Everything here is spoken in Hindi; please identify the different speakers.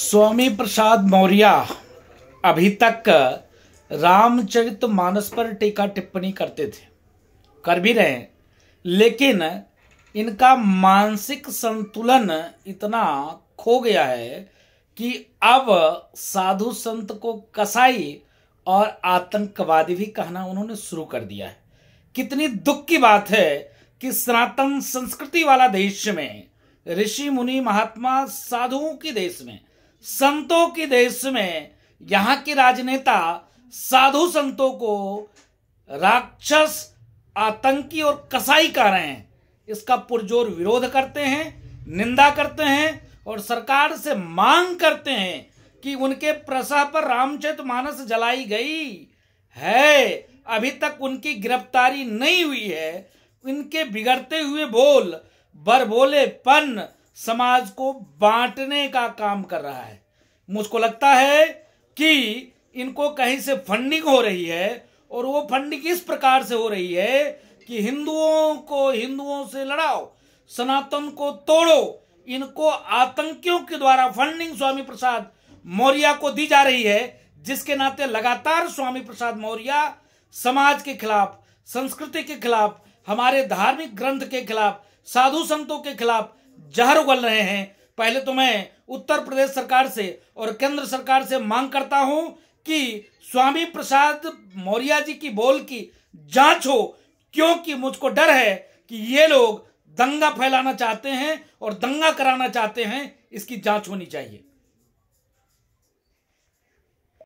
Speaker 1: स्वामी प्रसाद मौर्य अभी तक रामचरित मानस पर टीका टिप्पणी करते थे कर भी रहे लेकिन इनका मानसिक संतुलन इतना खो गया है कि अब साधु संत को कसाई और आतंकवादी भी कहना उन्होंने शुरू कर दिया है कितनी दुख की बात है कि सनातन संस्कृति वाला देश में ऋषि मुनि महात्मा साधुओं के देश में संतों के देश में यहां के राजनेता साधु संतों को राक्षस आतंकी और कसाई कह रहे हैं इसका पुरजोर विरोध करते हैं निंदा करते हैं और सरकार से मांग करते हैं कि उनके प्रसा पर रामचरित मानस जलाई गई है अभी तक उनकी गिरफ्तारी नहीं हुई है इनके बिगड़ते हुए बोल बरबोलेपन समाज को बांटने का काम कर रहा है मुझको लगता है कि इनको कहीं से फंडिंग हो रही है और वो फंडिंग इस प्रकार से हो रही है कि हिंदुओं को हिंदुओं से लड़ाओ सनातन को तोड़ो इनको आतंकियों के द्वारा फंडिंग स्वामी प्रसाद मौर्य को दी जा रही है जिसके नाते लगातार स्वामी प्रसाद मौर्य समाज के खिलाफ संस्कृति के खिलाफ हमारे धार्मिक ग्रंथ के खिलाफ साधु संतों के खिलाफ जहर उगल रहे हैं पहले तो मैं उत्तर प्रदेश सरकार से और केंद्र सरकार से मांग करता हूं कि स्वामी प्रसाद मौर्य जी की बोल की जांच हो क्योंकि मुझको डर है कि ये लोग दंगा फैलाना चाहते हैं और दंगा कराना चाहते हैं इसकी जांच होनी चाहिए